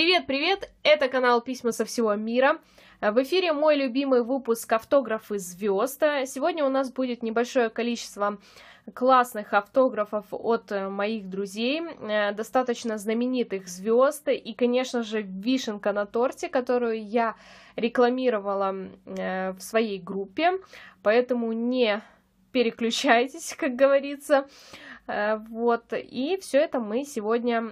Привет, привет! Это канал «Письма со всего мира». В эфире мой любимый выпуск «Автографы звезд». Сегодня у нас будет небольшое количество классных автографов от э, моих друзей, э, достаточно знаменитых звезд и, конечно же, вишенка на торте, которую я рекламировала э, в своей группе, поэтому не переключайтесь, как говорится. Вот, и все это мы сегодня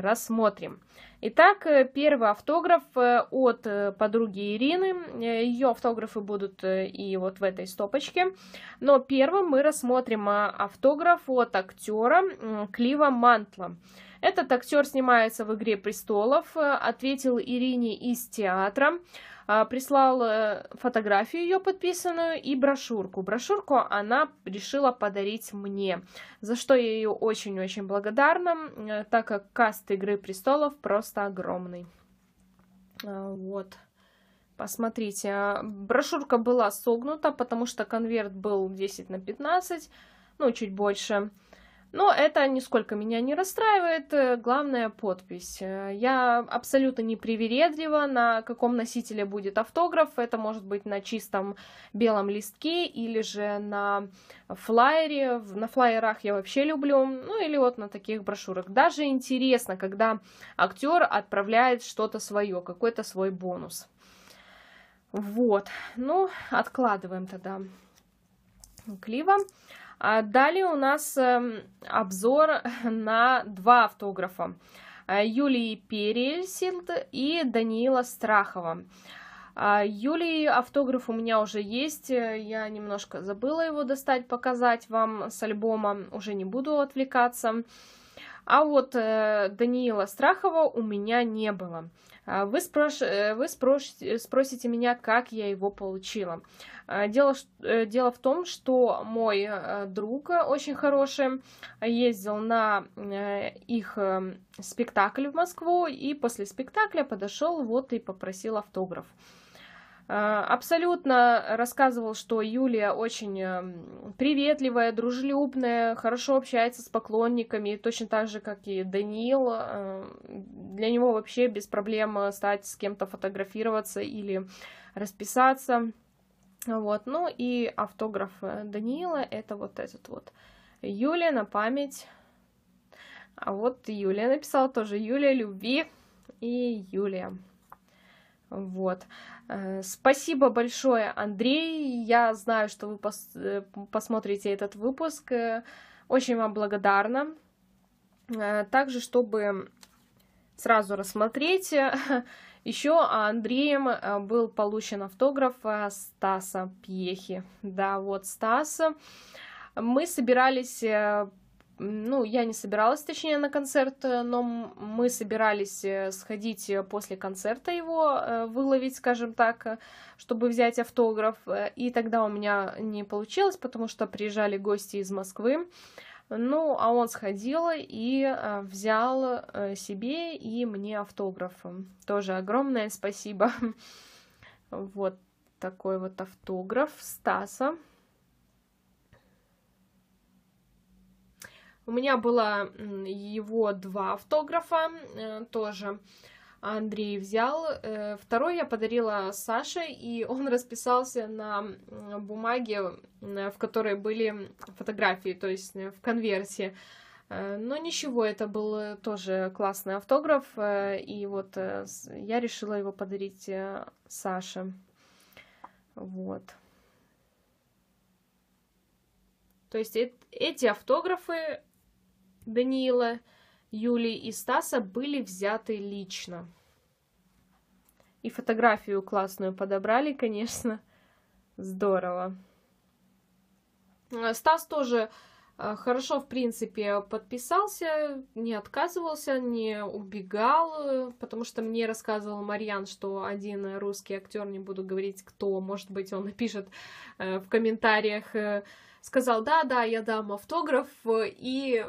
рассмотрим. Итак, э, первый автограф э, от э, подруги Ирины. Ее автографы будут и вот в этой стопочке. Но первым мы рассмотрим а, автограф от актера Клива Мантла. Этот актер снимается в «Игре престолов», ответил Ирине из театра. А, прислал э, фотографию ее подписанную и брошюрку. Брошюрку она решила подарить мне, за что я ее очень-очень благодарна, э, так как каст «Игры престолов» просто огромный. А, вот. Посмотрите, а, брошюрка была согнута, потому что конверт был 10 на 15, ну, чуть больше. Но это нисколько меня не расстраивает. Э, главное подпись. Э, я абсолютно не привередлива, на каком носителе будет автограф. Это может быть на чистом белом листке или же на флайере. На флайерах я вообще люблю. Ну или вот на таких брошюрах. Даже интересно, когда актер отправляет что-то свое, какой-то свой бонус. Вот. Ну, откладываем тогда Клива. А далее у нас эм, обзор на два автографа. Э, Юлии Пересильд и Даниила Страхова. А, Юлии автограф у меня уже есть, э, я немножко забыла его достать, показать вам с альбома, уже не буду отвлекаться. А вот э, Даниила Страхова у меня не было. А, вы, спрош... Э, вы спрош... спросите меня, как я его получила. А, дело, э, дело в том, что мой э, друг очень хороший ездил на их спектакль в Москву и после спектакля подошел вот и попросил автограф. Э, абсолютно рассказывал, что Юлия очень эм, приветливая, дружелюбная, хорошо общается с поклонниками, точно так же, как и Даниил. Э, для него вообще без проблем стать с кем-то фотографироваться или расписаться. Вот, ну и автограф э, Даниила это вот этот вот. Юлия на память. А вот Юлия написала тоже Юлия любви и Юлия. Вот. Э, спасибо большое, Андрей. Я знаю, что вы пос э, посмотрите этот выпуск. Э, очень вам благодарна. Также, чтобы сразу рассмотреть, еще Андреем был получен автограф Стаса Пьехи. Да, вот Стаса. Мы собирались ну, я не собиралась, точнее, на концерт, э, но мы собирались э, сходить э, после концерта его, выловить, скажем так, чтобы взять автограф. И тогда у меня не получилось, потому что приезжали гости из Москвы. Ну, а он сходил и взял себе и мне автограф. Тоже огромное спасибо. Вот такой вот автограф Стаса. У меня было его два автографа э, тоже. Андрей взял. Э, второй я подарила Саше, и он расписался на бумаге, э, в которой были фотографии, то есть в конверсии. Но ничего, это был тоже классный автограф, и вот я решила его подарить Саше. Вот. То есть эти автографы Даниила, Юлии и Стаса были взяты лично. И фотографию классную подобрали, конечно. Здорово. Стас тоже э, хорошо, в принципе, подписался, не отказывался, не убегал, потому что мне рассказывал Марьян, что один русский актер, не буду говорить кто, может быть, он напишет э, в комментариях, э, сказал, да, да, я дам автограф, и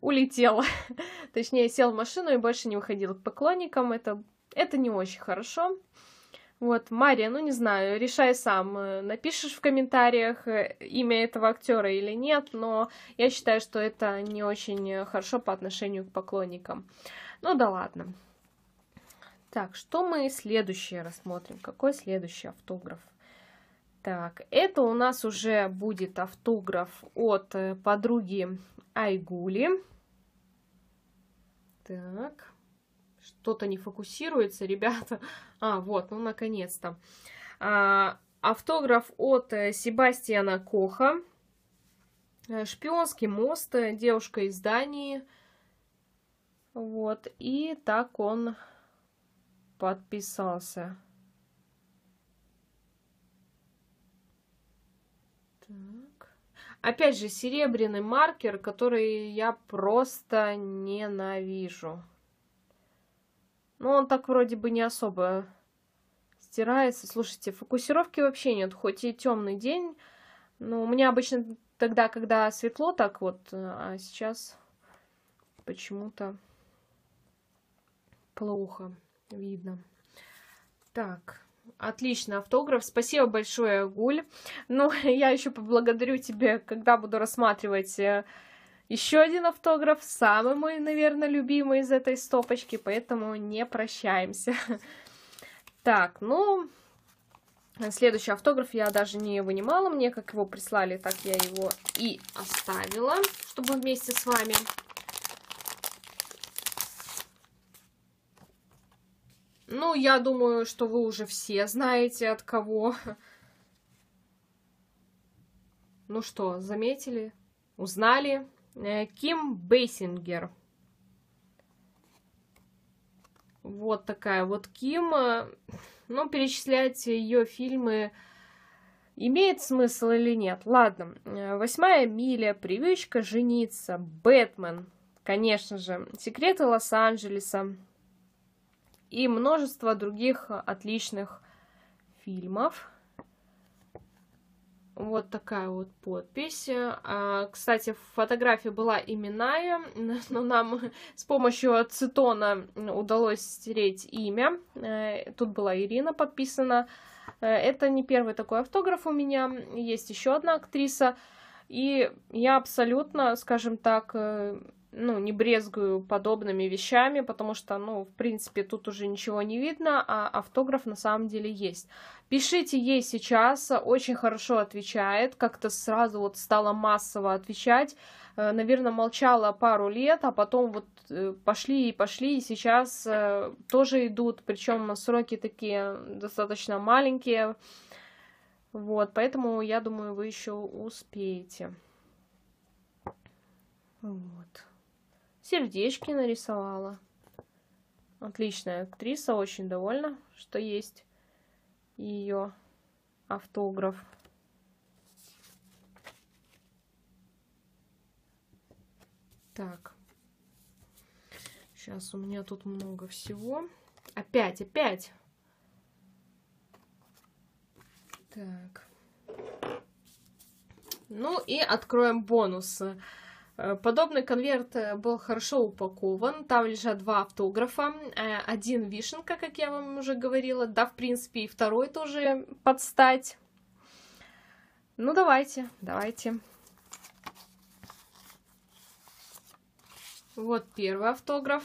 улетел. Точнее, сел в машину и больше не выходил к поклонникам. Это, это не очень хорошо. Вот, Мария, ну не знаю, решай сам, э, напишешь в комментариях э, имя этого актера или нет, но я считаю, что это не очень хорошо по отношению к поклонникам. Ну да ладно. Так, что мы следующее рассмотрим? Какой следующий автограф? Так, это у нас уже будет автограф от э, подруги Айгули. Так, что-то не фокусируется, ребята. А, вот, ну, наконец-то. А, автограф от э, Себастьяна Коха. Э, шпионский мост, э, девушка из Дании. Вот, и так он подписался. Так. Опять же, серебряный маркер, который я просто ненавижу. Но ну, он так вроде бы не особо стирается. Слушайте, фокусировки вообще нет, хоть и темный день. Но у меня обычно тогда, когда светло, так вот, э, а сейчас почему-то плохо видно. Так. Отлично, автограф. Спасибо большое, Гуль. Ну, я еще поблагодарю тебя, когда буду рассматривать э, еще один автограф. Самый мой, наверное, любимый из этой стопочки, поэтому не прощаемся. Так, ну, следующий автограф я даже не вынимала. Мне как его прислали, так я его и оставила, чтобы вместе с вами Ну, я думаю, что вы уже все знаете от кого. Ну что, заметили? Узнали? Э, Ким Бейсингер. Вот такая вот Ким. Ну, перечислять ее фильмы имеет смысл или нет? Ладно. Э, Восьмая миля, привычка жениться, Бэтмен, конечно же, секреты Лос-Анджелеса, и множество других отличных фильмов. Вот такая вот подпись. А, кстати, в фотографии была именная, но нам с помощью цитона удалось стереть имя. Э, тут была Ирина подписана. Э, это не первый такой автограф у меня. Есть еще одна актриса. И я абсолютно, скажем так, э, ну, не брезгую подобными вещами, потому что, ну, в принципе, тут уже ничего не видно, а автограф на самом деле есть. Пишите ей сейчас, очень хорошо отвечает, как-то сразу вот стала массово отвечать, э, наверное, молчала пару лет, а потом вот э, пошли и пошли, и сейчас э, тоже идут, причем сроки такие достаточно маленькие, вот, поэтому я думаю, вы еще успеете. Вот сердечки нарисовала. Отличная актриса, очень довольна, что есть ее автограф. Так. Сейчас у меня тут много всего. Опять, опять. Так. Ну и откроем бонусы. Э, подобный конверт э, был хорошо упакован. Там лежат два автографа. Э, один вишенка, как я вам уже говорила. Да, в принципе, и второй тоже подстать. Ну, давайте, давайте. Вот первый автограф.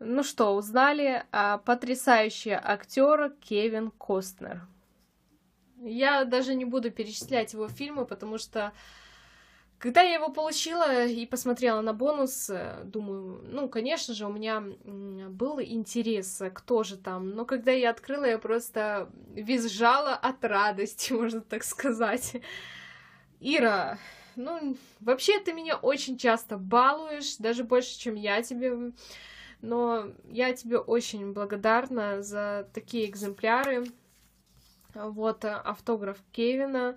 Ну что, узнали потрясающий актер Кевин Костнер. Я даже не буду перечислять его фильмы, потому что когда я его получила и посмотрела на бонус, э, думаю, ну, конечно же, у меня был интерес, э, кто же там. Но когда я открыла, я просто визжала от радости, можно так сказать. Ира, ну, вообще ты меня очень часто балуешь, даже больше, чем я тебе. Но я тебе очень благодарна за такие экземпляры. Вот э, автограф Кевина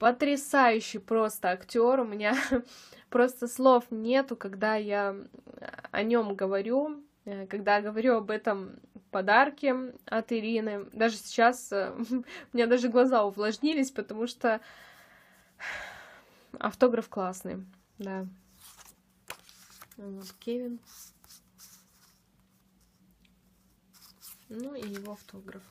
потрясающий просто актер. У меня просто слов нету, когда я э, о нем говорю, э, когда говорю об этом подарке от Ирины. Даже сейчас э, у меня даже глаза увлажнились, потому что автограф классный, да. Вот Кевин. Ну и его автограф.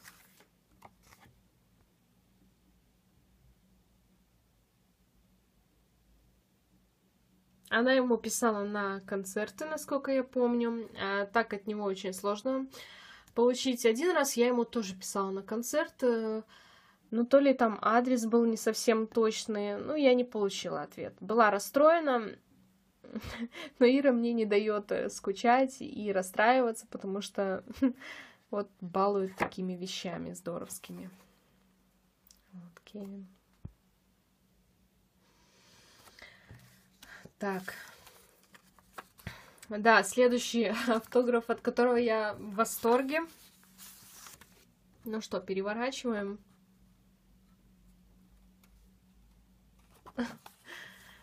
Она ему писала на концерты, насколько я помню. А, так от него очень сложно получить. Один раз я ему тоже писала на концерт. Э, ну, то ли там адрес был не совсем точный. Ну, я не получила ответ. Была расстроена, но Ира мне не дает э, скучать и расстраиваться, потому что вот балует такими вещами здоровскими. Вот, Кевин. Так. Да, следующий автограф, от которого я в восторге. Ну что, переворачиваем.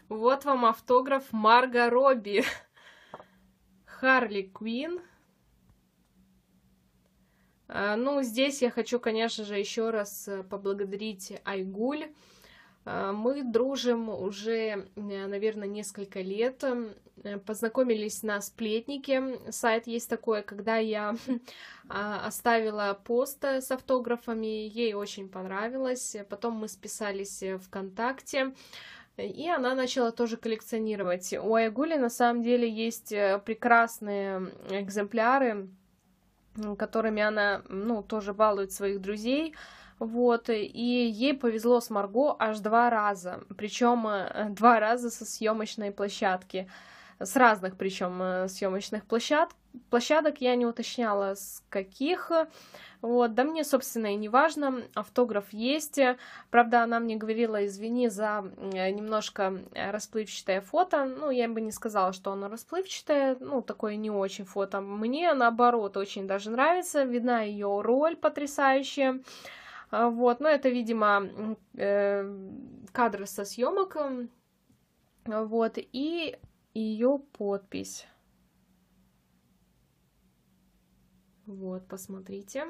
Вот вам автограф Марго Робби. Харли Квин. А, ну, здесь я хочу, конечно же, еще раз э, поблагодарить Айгуль а, мы дружим уже, э, наверное, несколько лет. Э, познакомились на сплетнике. Сайт есть такое, когда я а, оставила пост э, с автографами, ей очень понравилось. Потом мы списались ВКонтакте. И она начала тоже коллекционировать. У Айгули на самом деле есть прекрасные экземпляры, которыми она, ну, тоже балует своих друзей. Вот, и ей повезло с Марго аж два раза, причем э, два раза со съемочной площадки с разных причем э, съемочных площад, площадок, я не уточняла с каких, вот, да мне, собственно, и не важно, автограф есть, правда, она мне говорила, извини за э, немножко расплывчатое фото, ну, я бы не сказала, что оно расплывчатое, ну, такое не очень фото, мне, наоборот, очень даже нравится, видна ее роль потрясающая, а, вот, но это, видимо, э, кадры со съемок. Эм, а, вот, и ее подпись. Вот, посмотрите.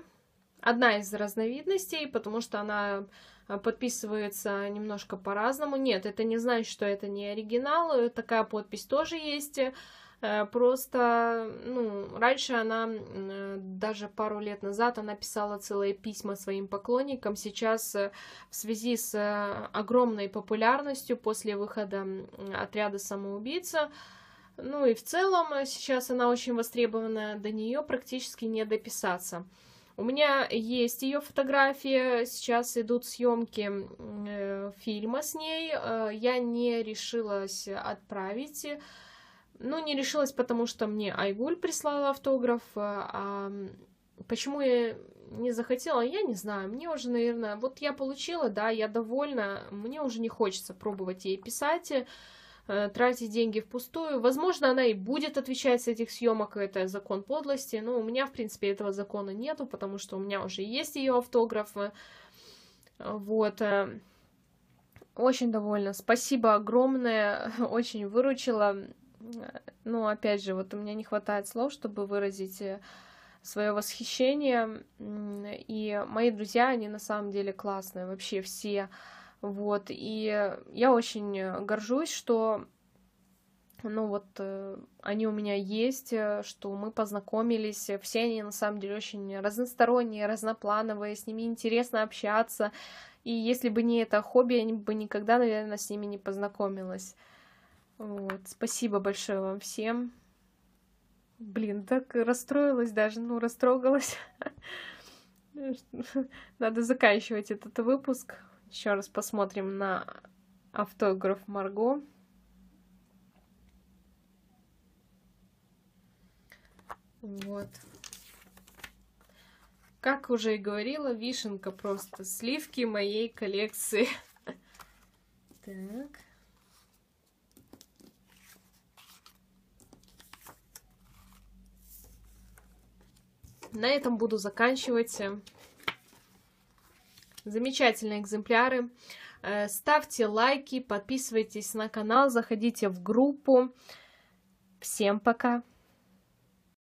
Одна из разновидностей, потому что она а, подписывается немножко по-разному. Нет, это не значит, что это не оригинал. Э, такая подпись тоже есть. Э, просто, ну, раньше она, э, даже пару лет назад, она писала целые письма своим поклонникам. Сейчас э, в связи с огромной популярностью после выхода отряда самоубийца, ну и в целом сейчас она очень востребована, до нее практически не дописаться. У меня есть ее фотографии, сейчас идут съемки э, фильма с ней. Э, я не решилась отправить ну, не решилась, потому что мне Айгуль прислала автограф. Э, а почему я не захотела, я не знаю. Мне уже, наверное, вот я получила, да, я довольна. Мне уже не хочется пробовать ей писать э, тратить деньги впустую. Возможно, она и будет отвечать с этих съемок, это закон подлости, но у меня, в принципе, этого закона нету, потому что у меня уже есть ее автографы. Э, вот. Очень довольна. Спасибо огромное, очень выручила ну, опять же, вот у меня не хватает слов, чтобы выразить э, свое восхищение. И мои друзья, они на самом деле классные, вообще все. Вот, и я очень э, горжусь, что ну вот э, они у меня есть, что мы познакомились, все они на самом деле очень разносторонние, разноплановые, с ними интересно общаться, и если бы не это хобби, я бы никогда, наверное, с ними не познакомилась. Вот. Спасибо большое вам всем. Блин, так расстроилась даже, ну, растрогалась. Надо заканчивать этот выпуск. Еще раз посмотрим на автограф Марго. Вот. Как уже и говорила, вишенка просто сливки моей коллекции. Так. на этом буду заканчивать. Э, замечательные экземпляры. Э, ставьте лайки, подписывайтесь на канал, заходите в группу. Всем пока!